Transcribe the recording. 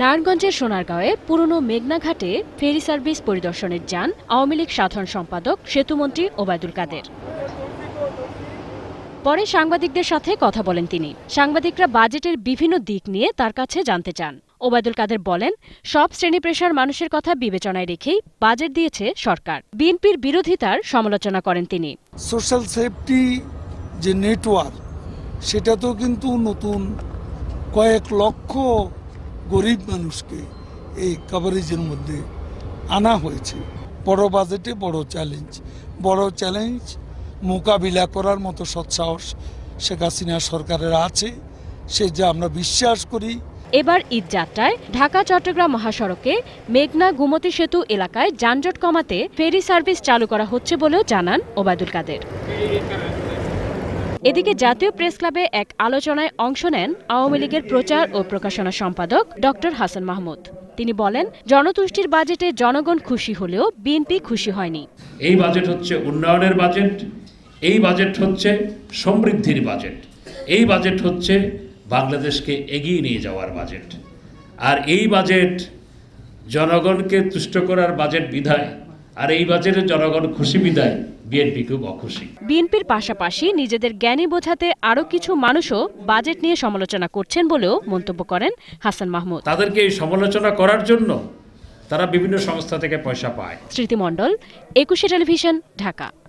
নারায়ণগঞ্জের সোনারগাঁওয়ে পুরনো মেঘনাঘাটে ferry service পরিদর্শনের যান আওয়ামী লীগ সাধারণ সম্পাদক সেতুমন্ত্রী ওবায়দুল কাদের পরে সাংবাদিকদের সাথে কথা বলেন তিনি সাংবাদিকরা বাজেটের বিভিন্ন দিক নিয়ে তার কাছে জানতে চান ওবায়দুল কাদের বলেন সব শ্রেণী পেশার মানুষের কথা বিবেচনায় রেখেই বাজেট দিয়েছে সরকার বিএনপির বিরোধিতার সমালোচনা করেন তিনি সোশ্যাল সেফটি যে নেটওয়ার্ক সেটা তো কিন্তু নতুন কয়েক লক্ষ গরিব মানুষকে এই কাভারেজের মধ্যে আনা হয়েছে বড় বাজেটে বড় চ্যালেঞ্জ বড় চ্যালেঞ্জ মোকাবিলা করার মতো সৎসাহস শেখ হাসিনা সরকারের আছে সে যা আমরা বিশ্বাস করি এবার ঈদযাত্রায় ঢাকা চট্টগ্রাম মহাসড়কে মেঘনা গুমতি সেতু এলাকায় যানজট কমাতে ফেরি সার্ভিস চালু করা হচ্ছে বলেও জানান ওবায়দুল কাদের এদিকে জাতীয় প্রেস ক্লাবে এক আলোচনায় অংশ নেন আওয়ামী লীগের প্রচার ও প্রকাশনা সম্পাদক ডক্টর হাসান মাহমুদ তিনি বলেন জনতুষ্টির বাজেটে জনগণ খুশি হলেও বিএনপি খুশি হয়নি এই বাজেট হচ্ছে উন্নয়নের বাজেট এই বাজেট হচ্ছে সমৃদ্ধির বাজেট এই বাজেট হচ্ছে বাংলাদেশকে এগিয়ে নিয়ে যাওয়ার বাজেট আর এই বাজেট জনগণকে তুষ্ট করার বাজেট বিধায় আর এই বাজারে জনগণ খুশি বিদায় বিএনপি অখুশি বিএনপির পাশাপাশি নিজেদের জ্ঞানী বোঝাতে আরো কিছু মানুষও বাজেট নিয়ে সমালোচনা করছেন বলেও মন্তব্য করেন হাসান মাহমুদ তাদেরকে এই সমালোচনা করার জন্য তারা বিভিন্ন সংস্থা থেকে পয়সা পায় স্মৃতিমণ্ডল একুশে টেলিভিশন ঢাকা